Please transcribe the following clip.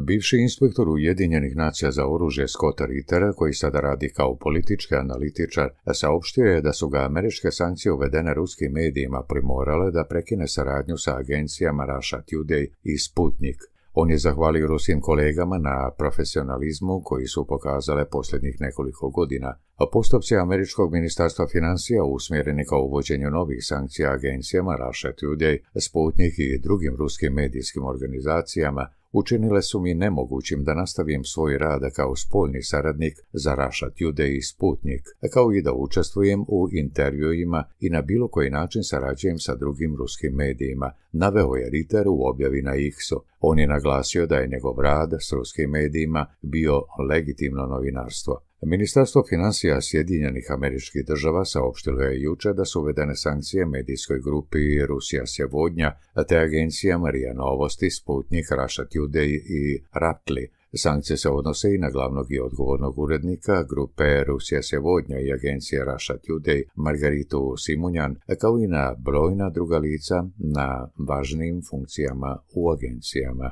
Bivši inspektor Ujedinjenih nacija za oružje Scott Ritter, koji sada radi kao politički analitičar, saopštio je da su ga američke sankcije uvedene ruskim medijima primorale da prekine saradnju sa agencijama Russia Today i Sputnik. On je zahvalio ruskim kolegama na profesionalizmu koji su pokazale posljednjih nekoliko godina, a postupci Američkog ministarstva financija usmjereni kao uvođenju novih sankcija agencijama Russia Today, Sputnik i drugim ruskim medijskim organizacijama učinile su mi nemogućim da nastavim svoj rad kao spoljni saradnik za Raša Tjude i Sputnik, kao i da učestvujem u intervjuima i na bilo koji način sarađujem sa drugim ruskim medijima, naveo je Ritter u objavi na Iksu. On je naglasio da je njegov rad s ruskim medijima bio legitimno novinarstvo. Ministarstvo financija Sjedinjenih američkih država saopštilo je juče da su uvedene sankcije medijskoj grupi Rusija Sjevodnja, te agencija Marija Novosti, Sputnik, Raša Today i Ratli. Sankcije se odnose i na glavnog i odgovornog urednika grupe Rusija Sjevodnja i agencije Raša Today, Margaritu Simunjan, kao i na brojna druga lica na važnim funkcijama u agencijama.